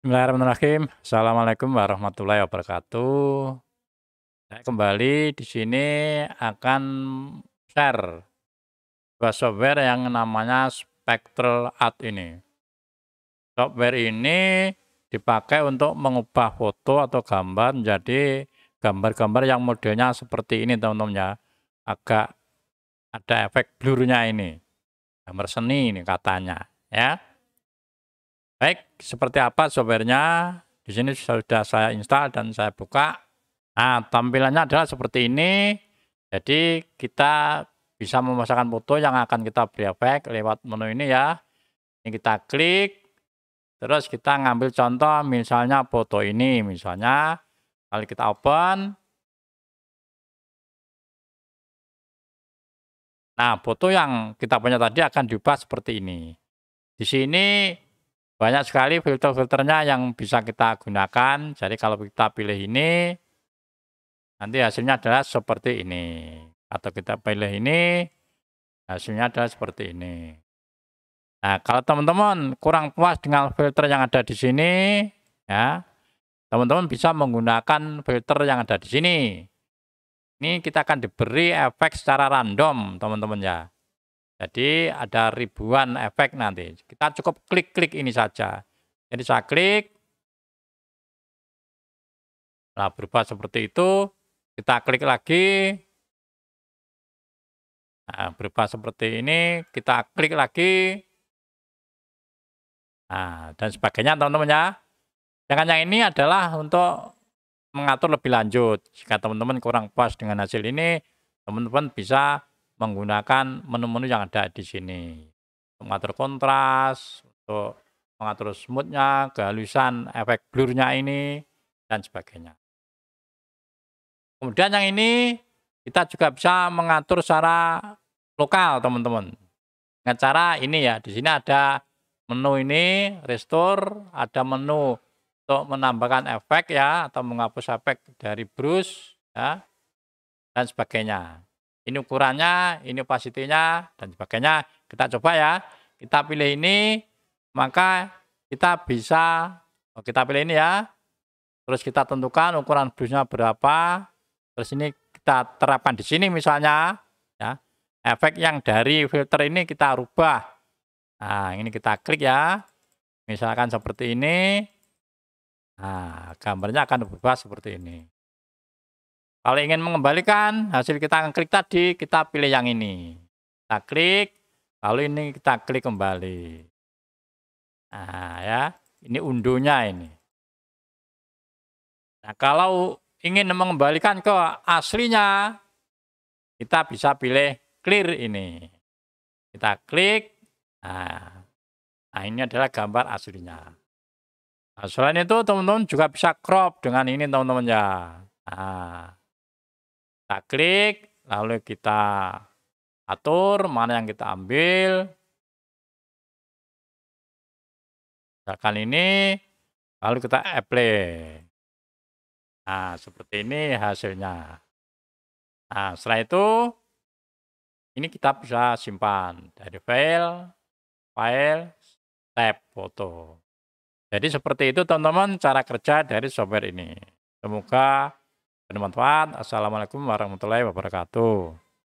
Bismillahirrahmanirrahim. Assalamualaikum warahmatullahi wabarakatuh. Saya kembali di sini akan share dua software yang namanya Spectral Art ini. Software ini dipakai untuk mengubah foto atau gambar menjadi gambar-gambar yang modelnya seperti ini teman-teman ya. Agak ada efek blurnya ini. Gambar seni ini katanya ya. Baik, seperti apa softwarenya? Di sini sudah saya install dan saya buka. Nah, tampilannya adalah seperti ini. Jadi kita bisa memasangkan foto yang akan kita beri efek lewat menu ini ya. Ini kita klik, terus kita ngambil contoh misalnya foto ini. Misalnya, kali kita open. Nah, foto yang kita punya tadi akan diubah seperti ini. Di sini banyak sekali filter-filternya yang bisa kita gunakan. Jadi kalau kita pilih ini, nanti hasilnya adalah seperti ini. Atau kita pilih ini, hasilnya adalah seperti ini. Nah, kalau teman-teman kurang puas dengan filter yang ada di sini, ya teman-teman bisa menggunakan filter yang ada di sini. Ini kita akan diberi efek secara random, teman-teman ya. Jadi ada ribuan efek nanti. Kita cukup klik-klik ini saja. Jadi saya klik. Nah, berubah seperti itu. Kita klik lagi. Nah, berubah seperti ini. Kita klik lagi. Nah, dan sebagainya teman-teman ya. Sedangkan yang ini adalah untuk mengatur lebih lanjut. Jika teman-teman kurang puas dengan hasil ini, teman-teman bisa menggunakan menu-menu yang ada di sini. Mengatur kontras, untuk mengatur smoothnya, kehalusan, efek blurnya ini, dan sebagainya. Kemudian yang ini kita juga bisa mengatur secara lokal, teman-teman. Dengan cara ini ya, di sini ada menu ini, restore, ada menu untuk menambahkan efek ya, atau menghapus efek dari brush ya, dan sebagainya ini ukurannya, ini opacity dan sebagainya. Kita coba ya. Kita pilih ini, maka kita bisa, oh, kita pilih ini ya. Terus kita tentukan ukuran bluesnya berapa. Terus ini kita terapkan di sini misalnya. ya Efek yang dari filter ini kita rubah. Nah, ini kita klik ya. Misalkan seperti ini. Nah, gambarnya akan berubah seperti ini. Kalau ingin mengembalikan hasil kita klik tadi, kita pilih yang ini. Kita klik, lalu ini kita klik kembali. Nah, ya, ini unduhnya ini. Nah, kalau ingin mengembalikan ke aslinya, kita bisa pilih clear ini. Kita klik. Nah, nah ini adalah gambar aslinya. Nah, selain itu, teman-teman juga bisa crop dengan ini, teman-teman ya. Nah, kita klik, lalu kita atur mana yang kita ambil. Misalkan ini, lalu kita apply. Nah, seperti ini hasilnya. Nah, setelah itu, ini kita bisa simpan dari file, file, tab, foto. Jadi seperti itu teman-teman cara kerja dari software ini. Semoga bermanfaat. Assalamualaikum warahmatullahi wabarakatuh.